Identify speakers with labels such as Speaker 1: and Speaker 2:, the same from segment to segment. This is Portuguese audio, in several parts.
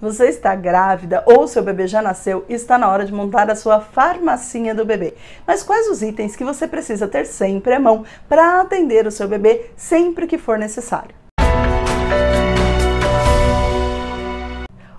Speaker 1: Você está grávida ou seu bebê já nasceu e está na hora de montar a sua farmacinha do bebê. Mas quais os itens que você precisa ter sempre à mão para atender o seu bebê sempre que for necessário?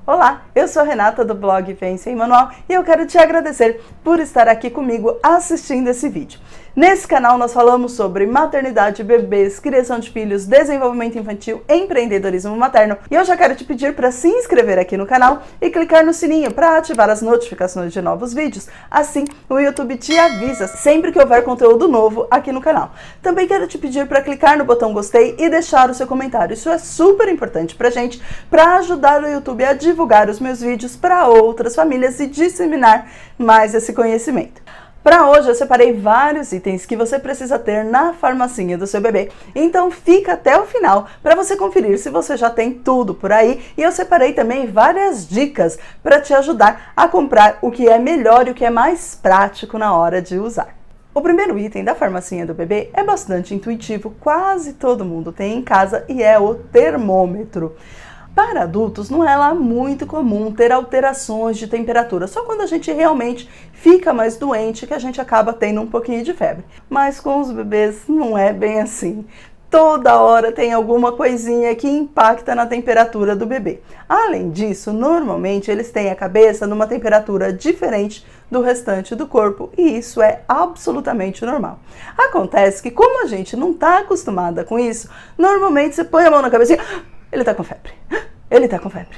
Speaker 1: Olá, eu sou Renata do blog Vence em Manual e eu quero te agradecer por estar aqui comigo assistindo esse vídeo. Nesse canal nós falamos sobre maternidade, bebês, criação de filhos, desenvolvimento infantil, empreendedorismo materno. E eu já quero te pedir para se inscrever aqui no canal e clicar no sininho para ativar as notificações de novos vídeos. Assim, o YouTube te avisa sempre que houver conteúdo novo aqui no canal. Também quero te pedir para clicar no botão gostei e deixar o seu comentário. Isso é super importante pra gente para ajudar o YouTube a divulgar os meus vídeos para outras famílias e disseminar mais esse conhecimento. Para hoje eu separei vários itens que você precisa ter na farmacinha do seu bebê, então fica até o final para você conferir se você já tem tudo por aí e eu separei também várias dicas para te ajudar a comprar o que é melhor e o que é mais prático na hora de usar. O primeiro item da farmacinha do bebê é bastante intuitivo, quase todo mundo tem em casa e é o termômetro. Para adultos, não é lá muito comum ter alterações de temperatura, só quando a gente realmente fica mais doente que a gente acaba tendo um pouquinho de febre. Mas com os bebês não é bem assim toda hora tem alguma coisinha que impacta na temperatura do bebê. Além disso, normalmente eles têm a cabeça numa temperatura diferente do restante do corpo e isso é absolutamente normal. Acontece que, como a gente não está acostumada com isso, normalmente você põe a mão na cabeça e ele está com febre. Ele tá com febre.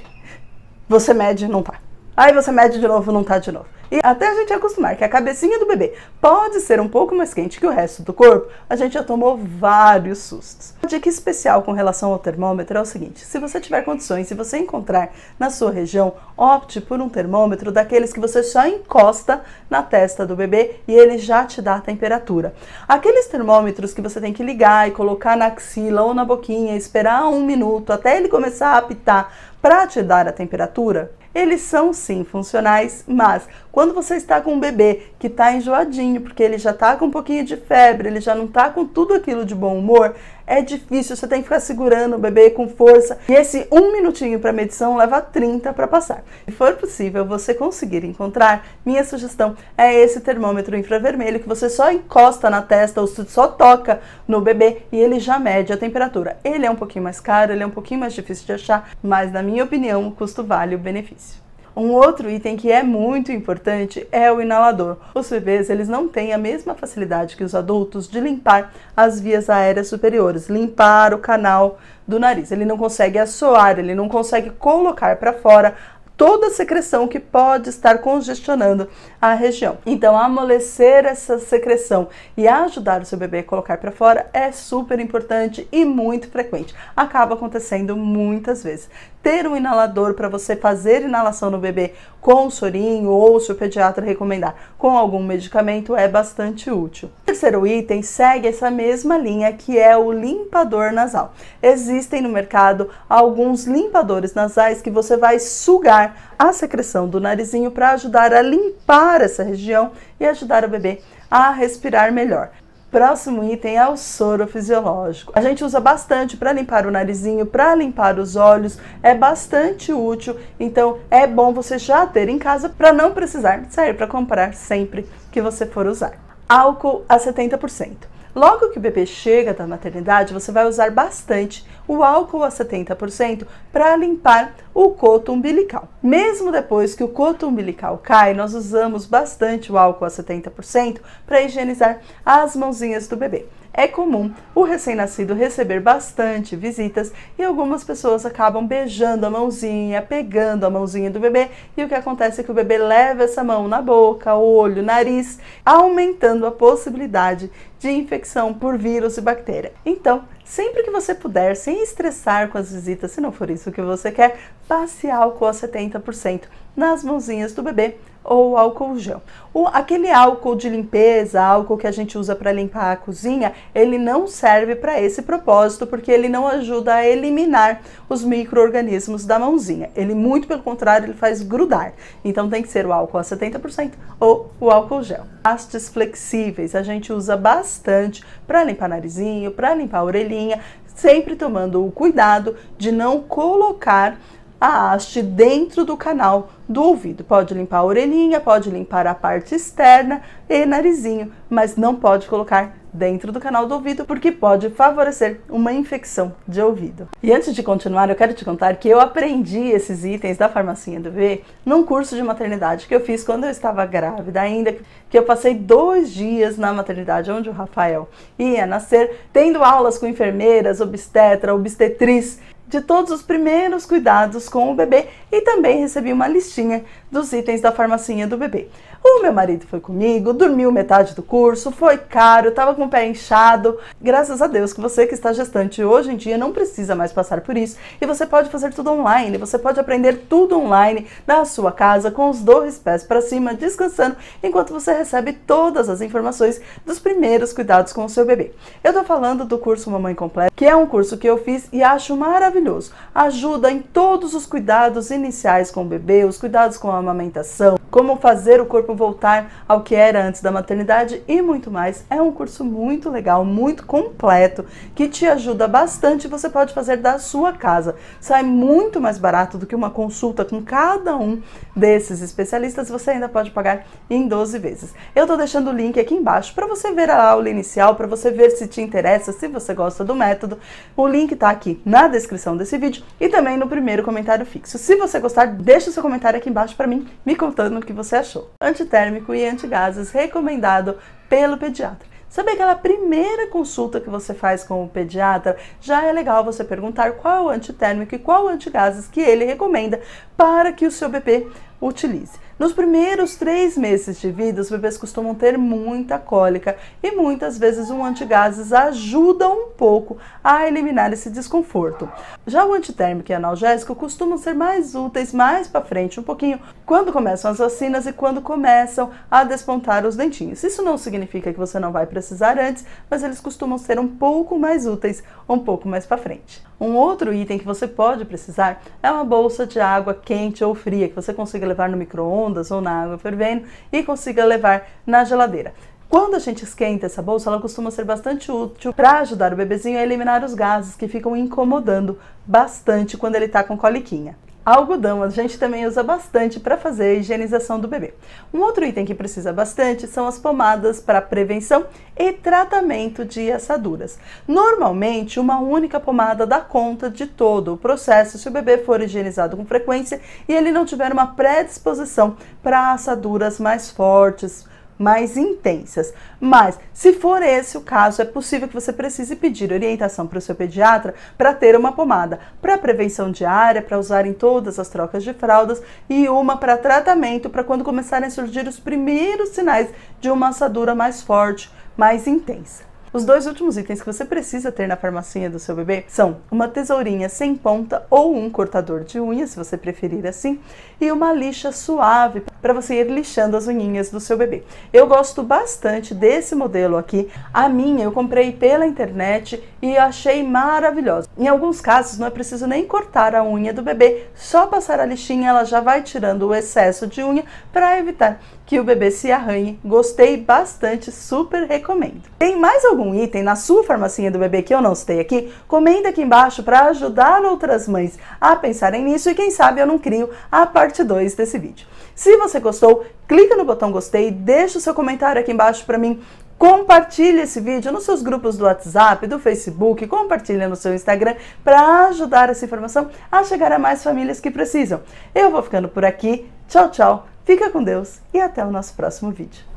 Speaker 1: Você mede, não tá. Aí você mede de novo, não tá de novo. E até a gente acostumar que a cabecinha do bebê pode ser um pouco mais quente que o resto do corpo, a gente já tomou vários sustos. Uma dica especial com relação ao termômetro é o seguinte: se você tiver condições, se você encontrar na sua região, opte por um termômetro daqueles que você só encosta na testa do bebê e ele já te dá a temperatura. Aqueles termômetros que você tem que ligar e colocar na axila ou na boquinha, esperar um minuto até ele começar a apitar para te dar a temperatura, eles são sim funcionais, mas quando você está com um bebê que está enjoadinho, porque ele já está com um pouquinho de febre, ele já não está com tudo aquilo de bom humor, é difícil, você tem que ficar segurando o bebê com força. E esse um minutinho para medição leva 30 para passar. Se for possível você conseguir encontrar, minha sugestão é esse termômetro infravermelho que você só encosta na testa ou só toca no bebê e ele já mede a temperatura. Ele é um pouquinho mais caro, ele é um pouquinho mais difícil de achar, mas na minha opinião, o custo vale o benefício. Um outro item que é muito importante é o inalador. Os bebês eles não têm a mesma facilidade que os adultos de limpar as vias aéreas superiores, limpar o canal do nariz. Ele não consegue assoar, ele não consegue colocar para fora toda a secreção que pode estar congestionando a região. Então, amolecer essa secreção e ajudar o seu bebê a colocar para fora é super importante e muito frequente. Acaba acontecendo muitas vezes. Ter um inalador para você fazer inalação no bebê com o sorinho ou se o pediatra recomendar com algum medicamento é bastante útil. O terceiro item segue essa mesma linha que é o limpador nasal. Existem no mercado alguns limpadores nasais que você vai sugar a secreção do narizinho para ajudar a limpar essa região e ajudar o bebê a respirar melhor. Próximo item é o soro fisiológico. A gente usa bastante para limpar o narizinho, para limpar os olhos, é bastante útil, então é bom você já ter em casa para não precisar sair para comprar sempre que você for usar. Álcool a 70%. Logo que o bebê chega da maternidade, você vai usar bastante o álcool a 70% para limpar o coto umbilical. Mesmo depois que o coto umbilical cai, nós usamos bastante o álcool a 70% para higienizar as mãozinhas do bebê. É comum o recém-nascido receber bastante visitas e algumas pessoas acabam beijando a mãozinha, pegando a mãozinha do bebê e o que acontece é que o bebê leva essa mão na boca, olho, nariz, aumentando a possibilidade de infecção por vírus e bactéria. Então, sempre que você puder, sem estressar com as visitas, se não for isso que você quer, passe álcool a 70% nas mãozinhas do bebê ou álcool gel. O, aquele álcool de limpeza, álcool que a gente usa para limpar a cozinha, ele não serve para esse propósito, porque ele não ajuda a eliminar os micro-organismos da mãozinha. Ele, muito pelo contrário, ele faz grudar. Então tem que ser o álcool a 70% ou o álcool gel. Hastes flexíveis a gente usa bastante para limpar narizinho, para limpar a orelhinha, sempre tomando o cuidado de não colocar a haste dentro do canal do ouvido. Pode limpar a orelhinha, pode limpar a parte externa e narizinho, mas não pode colocar dentro do canal do ouvido porque pode favorecer uma infecção de ouvido. E antes de continuar, eu quero te contar que eu aprendi esses itens da farmacinha do V num curso de maternidade que eu fiz quando eu estava grávida ainda, que eu passei dois dias na maternidade onde o Rafael ia nascer, tendo aulas com enfermeiras, obstetra, obstetriz de todos os primeiros cuidados com o bebê e também recebi uma listinha dos itens da farmacinha do bebê. O meu marido foi comigo, dormiu metade do curso, foi caro, estava com o pé inchado. Graças a Deus que você que está gestante hoje em dia não precisa mais passar por isso e você pode fazer tudo online, você pode aprender tudo online na sua casa com os dois pés para cima, descansando, enquanto você recebe todas as informações dos primeiros cuidados com o seu bebê. Eu estou falando do curso Mamãe Completa, que é um curso que eu fiz e acho maravilhoso maravilhoso. Ajuda em todos os cuidados iniciais com o bebê, os cuidados com a amamentação, como fazer o corpo voltar ao que era antes da maternidade e muito mais. É um curso muito legal, muito completo, que te ajuda bastante. Você pode fazer da sua casa. Sai muito mais barato do que uma consulta com cada um desses especialistas. Você ainda pode pagar em 12 vezes. Eu tô deixando o link aqui embaixo para você ver a aula inicial, para você ver se te interessa, se você gosta do método. O link tá aqui na descrição descrição desse vídeo e também no primeiro comentário fixo. Se você gostar, deixa o seu comentário aqui embaixo para mim, me contando o que você achou. Antitérmico e antigases recomendado pelo pediatra. Sabe aquela primeira consulta que você faz com o pediatra? Já é legal você perguntar qual antitérmico e qual antigases que ele recomenda para que o seu bebê utilize. Nos primeiros três meses de vida, os bebês costumam ter muita cólica e muitas vezes o antigases ajuda um pouco a eliminar esse desconforto. Já o antitérmico e analgésico costumam ser mais úteis mais para frente, um pouquinho, quando começam as vacinas e quando começam a despontar os dentinhos. Isso não significa que você não vai precisar antes, mas eles costumam ser um pouco mais úteis um pouco mais para frente. Um outro item que você pode precisar é uma bolsa de água quente ou fria que você consiga levar no micro-ondas micro-ondas ou na água fervendo e consiga levar na geladeira. Quando a gente esquenta essa bolsa, ela costuma ser bastante útil para ajudar o bebezinho a eliminar os gases que ficam incomodando bastante quando ele está com coliquinha. Algodão a gente também usa bastante para fazer a higienização do bebê. Um outro item que precisa bastante são as pomadas para prevenção e tratamento de assaduras. Normalmente, uma única pomada dá conta de todo o processo se o bebê for higienizado com frequência e ele não tiver uma predisposição para assaduras mais fortes, mais intensas. Mas, se for esse o caso, é possível que você precise pedir orientação para o seu pediatra para ter uma pomada para prevenção diária, para usar em todas as trocas de fraldas e uma para tratamento para quando começarem a surgir os primeiros sinais de uma assadura mais forte, mais intensa. Os dois últimos itens que você precisa ter na farmacinha do seu bebê são uma tesourinha sem ponta ou um cortador de unha, se você preferir assim, e uma lixa suave para você ir lixando as unhinhas do seu bebê. Eu gosto bastante desse modelo aqui. A minha eu comprei pela internet e achei maravilhosa. Em alguns casos não é preciso nem cortar a unha do bebê, só passar a lixinha ela já vai tirando o excesso de unha para evitar que o bebê se arranhe. Gostei bastante, super recomendo. Tem mais algum item na sua farmacinha do bebê que eu não citei aqui? Comenta aqui embaixo para ajudar outras mães a pensarem nisso e quem sabe eu não crio a parte 2 desse vídeo. Se você gostou, clica no botão gostei, deixa o seu comentário aqui embaixo para mim Compartilhe esse vídeo nos seus grupos do WhatsApp, do Facebook, compartilha no seu Instagram para ajudar essa informação a chegar a mais famílias que precisam. Eu vou ficando por aqui. Tchau, tchau. Fica com Deus e até o nosso próximo vídeo.